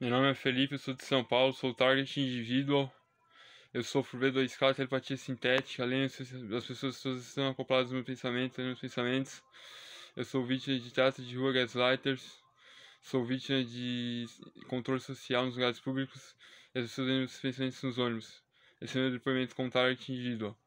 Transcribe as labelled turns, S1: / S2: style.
S1: Meu nome é Felipe, eu sou de São Paulo, sou target individual. Eu sofro B2K, telepatia sintética, além das pessoas pessoas estão acopladas nos meu nos meus pensamentos. Eu sou vítima de trata de rua, gaslighters. Sou vítima de controle social nos lugares públicos e as pessoas dentro dos pensamentos nos ônibus. Esse é meu depoimento com target individual.